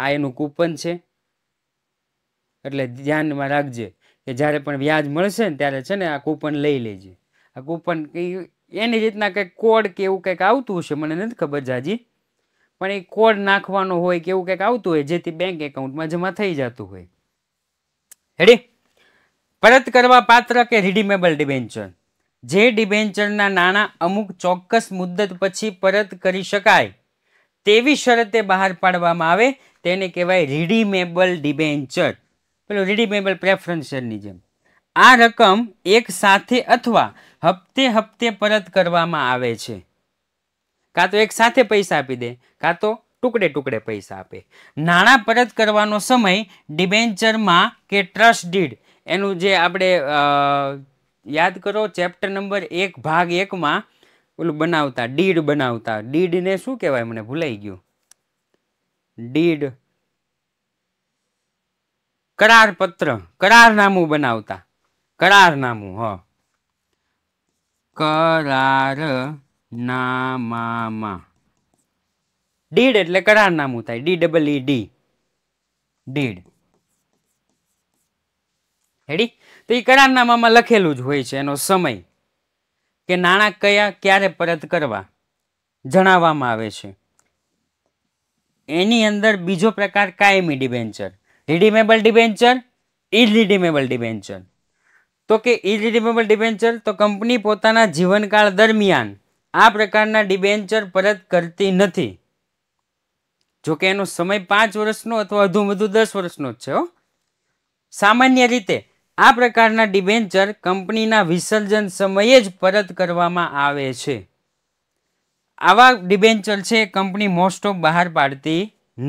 આ એનું કૂપન છે એટલે ધ્યાનમાં રાખજે કે જ્યારે પણ વ્યાજ મળશે ને ત્યારે છે ને આ કૂપન લઈ લેજે આ કૂપન એની રીતના કંઈક કોડ કે એવું કંઈક આવતું હશે મને નથી ખબર જાજી પણ એ કોડ નાખવાનો હોય કે એવું કંઈક આવતું હોય જેથી બેંક એકાઉન્ટમાં જમા થઈ જતું હોય રેડી પરત કરવા પાત્ર કે રિડીમેબલ ડિબેન્ચર જે ડિબેન્ચરના નાણાં અમુક ચોક્કસ મુદ્દત પછી પરત કરી શકાય તેવી શરતે બહાર પાડવામાં આવે તેને કહેવાય રિડીમેબલ ડિબેન્ચર પેલું રિડીમેબલ પ્રેફરન્સ જેમ આ રકમ એક સાથે અથવા હપ્તે હપ્તે પરત કરવામાં આવે છે કાં તો એક સાથે પૈસા આપી દે કાં તો ટુકડે ટુકડે પૈસા આપે નાણાં પરત કરવાનો સમય ડિબેન્ચરમાં કે ટ્રસ્ટ ડીડ એનું જે આપણે યાદ કરો ચેપ્ટર નંબર એક ભાગ એકમાં ઓલું બનાવતા ડીડ બનાવતા ડીડને શું કહેવાય મને ભૂલાઈ ગયું ડીડ કરાર પત્ર કરારનામું બનાવતા કરારનામું હ કરાર નામામાં ડીડ એટલે કરારનામું થાય D double E D deed હેડી તો એ કરારનામામાં લખેલું જ હોય છે એનો સમય કે નાણાં કયા ક્યારે પરત કરવા જણાવવામાં આવે છે એની અંદર બીજો પ્રકાર કાયમી debenture redeemable debenture irredeemable debenture તો કે ઇરિડીમેબલ ડિબેન્ચર તો કંપની પોતાના જીવનકાળ દરમિયાન આ પ્રકારના ડિબેન્ચર પરત કરતી નથી જોકે એનો સમય પાંચ વર્ષનો અથવા વધુ વધુ દસ વર્ષનો જ છે સામાન્ય રીતે આ પ્રકારના ડિબેન્ચર કંપનીના વિસર્જન સમયે જ પરત કરવામાં આવે છે આવા ડિબેન્ચર છે કંપની મોસ્ટ ઓફ બહાર પાડતી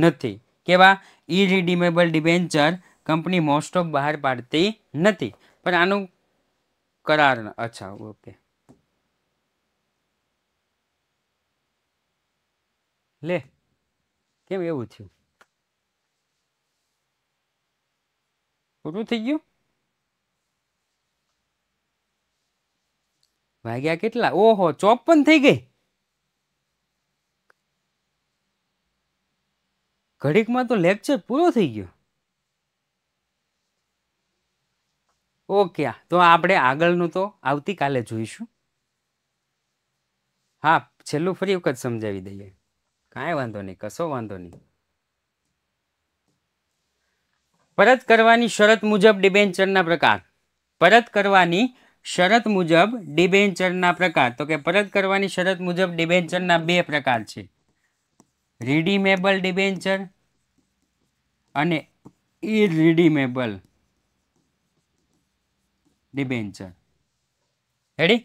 નથી કેવા irredeemable debenture company most of બહાર પાડતી નથી પણ આનું કરાર અચ્છા ઓકે લે કેમ એવું થયું ખોટું થઈ ગયું વાગ્યા કેટલા ઓહો ચોપન થઈ ગઈ ઘડીકમાં તો લેક્ચર પૂરો થઈ ગયો ઓકે તો આપણે આગળનું તો આવતીકાલે જોઈશું હા છેલ્લું ફરી વખત સમજાવી દઈએ કાંઈ વાંધો નહીં કશો વાંધો નહીં પરત કરવાની શરત મુજબ ડિબેન્ચરના પ્રકાર પરત કરવાની શરત મુજબ ડિબેન્ચરના પ્રકાર તો કે પરત કરવાની શરત મુજબ ડિબેન્ચરના બે પ્રકાર છે રીડીમેબલ ડિબેન્ચર અને irredeemable debenture ready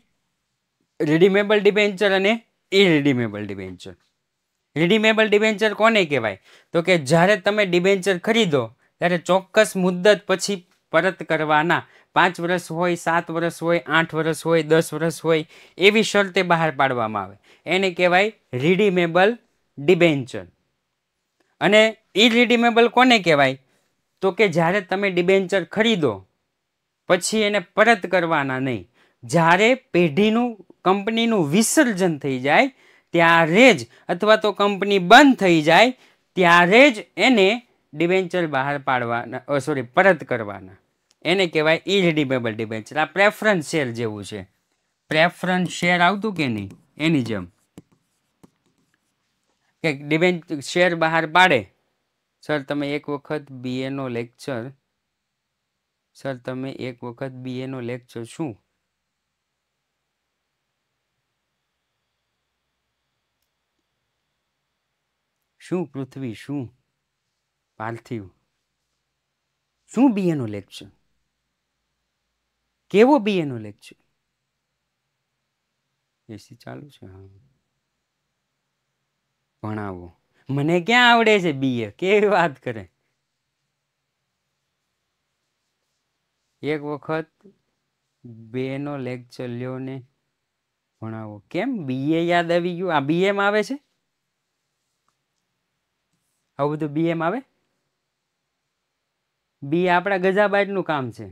redeemable debenture અને ઇરીડીમેબલ ડિબેન્ચર રિડીમેબલ ડિબેન્ચર કોને કહેવાય તો કે જ્યારે તમે ડિબેન્ચર ખરીદો ત્યારે ચોક્કસ મુદ્દત પછી પરત કરવાના પાંચ વર્ષ હોય સાત વર્ષ હોય આઠ વર્ષ હોય દસ વર્ષ હોય એવી શરતે બહાર પાડવામાં આવે એને કહેવાય રિડીમેબલ ડિબેન્ચર અને એ ઇરિડીમેબલ કોને કહેવાય તો કે જ્યારે તમે ડિબેન્ચર ખરીદો પછી એને પરત કરવાના નહીં જ્યારે પેઢીનું કંપનીનું વિસર્જન થઈ જાય ત્યારે જ અથવા તો કંપની બંધ થઈ જાય ત્યારે જ એને ડિબેન્ચર બહાર પાડવાના સોરી પરત કરવાના એને કહેવાય ઇરિડિબેબલ ડિબેન્ચર આ પ્રેફરન્સ શેર જેવું છે પ્રેફરન્સ શેર આવતું કે નહીં એની જેમ કે ડિબેન્ચર શેર બહાર પાડે સર તમે એક વખત બીએનો લેક્ચર સર તમે એક વખત બીએનો લેક્ચર શું શું પૃથ્વી શું પાર્થિવ શું બીએનો લેક્ચર કેવો બીએનો લેક્ચર એસી ચાલુ છે હા ભણાવો મને ક્યાં આવડે છે બીએ કેવી વાત કરે એક વખત બેનો લેક્ચર લ્યો ને ભણાવો કેમ બીએ યાદ આવી ગયું આ બીએમાં આવે છે આવું બધું બી એમ આવે બી આપણા ગજાબાઈટનું કામ છે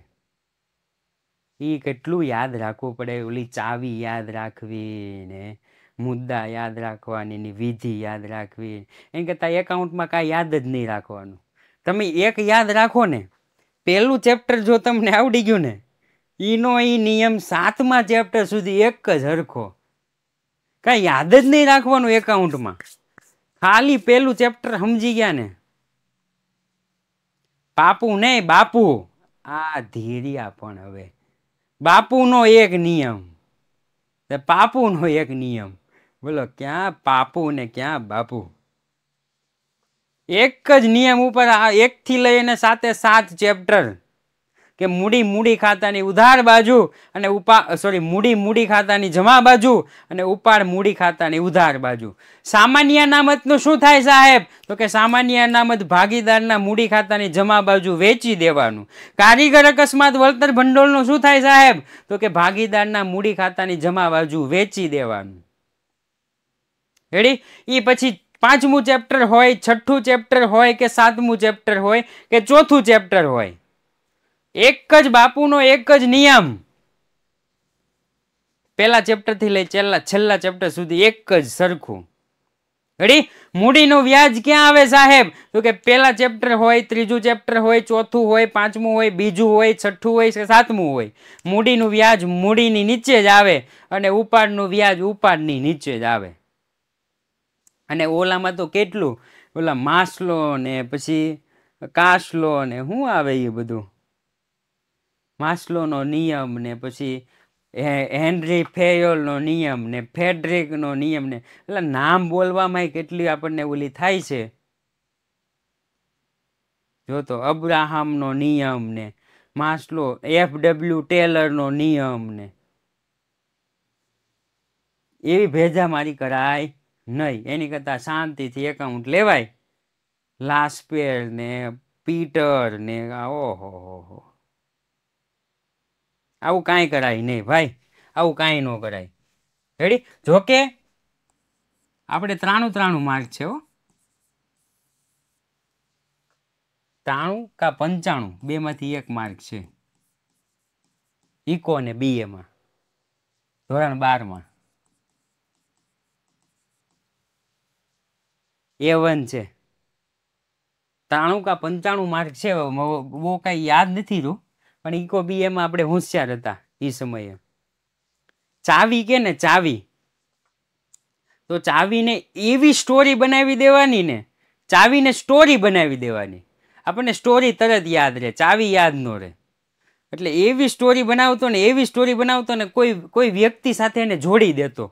એ કેટલું યાદ રાખવું પડે ઓલી ચાવી યાદ રાખવી ને મુદ્દા યાદ રાખવાની ને વિધિ યાદ રાખવી એમ કરતાં એકાઉન્ટમાં કાંઈ યાદ જ નહીં રાખવાનું તમે એક યાદ રાખો ને પહેલું ચેપ્ટર જો તમને આવડી ગયું ને એનો એ નિયમ સાતમા ચેપ્ટર સુધી એક જ હરખો કાંઈ યાદ જ નહીં રાખવાનું એકાઉન્ટમાં ખાલી પહેલું ચેપ્ટર સમજી ગયા ને પાપુ નહીં બાપુ આ ધીર્યા પણ હવે બાપુનો એક નિયમ પાપુનો એક નિયમ બોલો ક્યાં પાપુ ને ક્યાં બાપુ એક જ નિયમ ઉપર એકથી લઈને સાતે સાત ચેપ્ટર કે મૂડી મૂડી ખાતાની ઉધાર બાજુ અને ઉપા સોરી મૂડી મૂડી ખાતાની જમા બાજુ અને ઉપાડ મૂડી ખાતાની ઉધાર બાજુ સામાન્ય અનામતનું શું થાય સાહેબ તો કે સામાન્ય અનામત ભાગીદારના મૂડી ખાતાની જમા બાજુ વેચી દેવાનું કારીગર અકસ્માત વળતર ભંડોળનું શું થાય સાહેબ તો કે ભાગીદારના મૂડી ખાતાની જમા બાજુ વેચી દેવાનું હેડી એ પછી પાંચમું ચેપ્ટર હોય છઠ્ઠું ચેપ્ટર હોય કે સાતમું ચેપ્ટર હોય કે ચોથું ચેપ્ટર હોય એક જ બાપુનો એક જ નિયમ પહેલા ચેપ્ટરથી લઈ છેલ્લા છેલ્લા ચેપ્ટર સુધી એક જ સરખું ઘડી મૂડીનું વ્યાજ ક્યાં આવે સાહેબ તો કે પહેલા ચેપ્ટર હોય ત્રીજું ચેપ્ટર હોય ચોથું હોય પાંચમું હોય બીજું હોય છઠ્ઠું હોય કે સાતમું હોય મૂડીનું વ્યાજ મૂડીની નીચે જ આવે અને ઉપાડનું વ્યાજ ઉપાડની નીચે જ આવે અને ઓલામાં તો કેટલું ઓલા માસલો ને પછી કાસલો ને શું આવે એ બધું માસ્લોનો નિયમ ને પછી હેનરી ફેયોલનો નિયમ ને ફેડરિકનો નિયમ ને એટલે નામ બોલવામાં કેટલી આપણને ઓલી થાય છે જો તો અબ્રાહમનો નિયમ ને માસ્લો એફ ડબલ્યુ ટેલરનો નિયમ ને એવી ભેજામારી કરાય નહીં એની કરતાં શાંતિથી એકાઉન્ટ લેવાય લાસ્પેર ને પીટર ને ઓહો હો હો આવું કાંઈ કરાય નહીં ભાઈ આવું કાંઈ ન કરાય રેડી જોકે આપણે ત્રાણું ત્રાણું માર્ક છે હો ત્રાણું કા પંચાણું બેમાંથી એક માર્ક છે ઇકો અને બીએમાં ધોરણ બારમાં એ વન છે ત્રાણું કા પંચાણું માર્ક છે બહુ કાંઈ યાદ નથી રહ્યું પણ ઈકો બી એમાં આપણે હોશિયાર હતા એ સમયે ચાવી કે ને ચાવી તો ચાવીને એવી સ્ટોરી બનાવી દેવાની ને ચાવીને સ્ટોરી બનાવી દેવાની આપણને સ્ટોરી તરત યાદ રહે ચાવી યાદ ન રહે એટલે એવી સ્ટોરી બનાવતો ને એવી સ્ટોરી બનાવતો ને કોઈ કોઈ વ્યક્તિ સાથે એને જોડી દેતો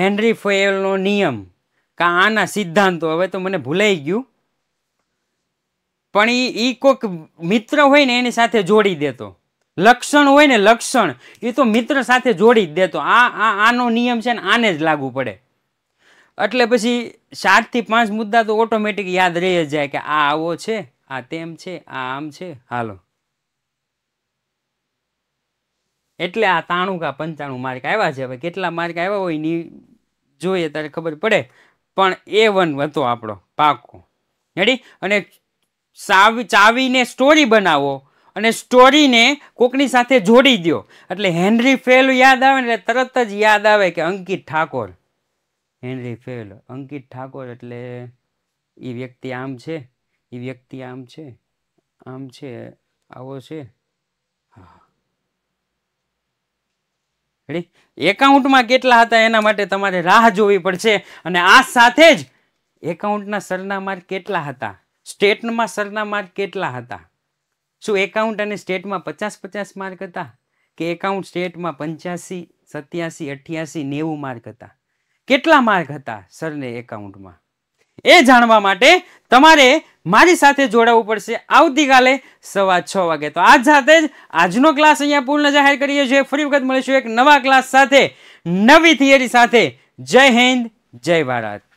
હેનરી ફોયલનો નિયમ કાં આના સિદ્ધાંતો હવે તો મને ભૂલાઈ ગયું પણ એ એ કોઈક મિત્ર હોય ને એની સાથે જોડી દેતો લક્ષણ હોય ને લક્ષણ એ તો મિત્ર સાથે જોડી જ દેતો આ આ આનો નિયમ છે ને આને જ લાગુ પડે એટલે પછી સાતથી પાંચ મુદ્દા તો ઓટોમેટિક યાદ રહી જ જાય કે આ આવો છે આ તેમ છે આ આમ છે હાલો એટલે આ તાણું કા પંચાણું માર્ક આવ્યા છે હવે કેટલા માર્ક આવ્યા હોય ની જોઈએ ત્યારે ખબર પડે પણ એ વન હતો આપણો પાકો રેડી અને સાવ ચાવીને સ્ટોરી બનાવો અને સ્ટોરીને કોકની સાથે જોડી દો એટલે હેનરી ફેલ યાદ આવે ને એટલે તરત જ યાદ આવે કે અંકિત ઠાકોર હેનરી ફેલ અંકિત ઠાકોર એટલે એ વ્યક્તિ આમ છે એ વ્યક્તિ આમ છે આમ છે આવો છે એકાઉન્ટમાં કેટલા હતા એના માટે તમારે રાહ જોવી પડશે અને આ સાથે જ એકાઉન્ટના સરનામા કેટલા હતા સ્ટેટમાં સરના માર્ક કેટલા હતા શું એકાઉન્ટ અને સ્ટેટમાં પચાસ પચાસ માર્ક હતા કે એકાઉન્ટ સ્ટેટમાં પંચ્યાસી સત્યાસી અઠ્યાસી નેવું માર્ક હતા કેટલા માર્ક હતા સરને એકાઉન્ટમાં એ જાણવા માટે તમારે મારી સાથે જોડાવવું પડશે આવતીકાલે સવા છ વાગે તો આજ સાથે જ આજનો ક્લાસ અહીંયા પૂર્ણ જાહેર કરીએ છીએ ફરી વખત મળીશું એક નવા ક્લાસ સાથે નવી થિયરી સાથે જય હિન્દ જય ભારત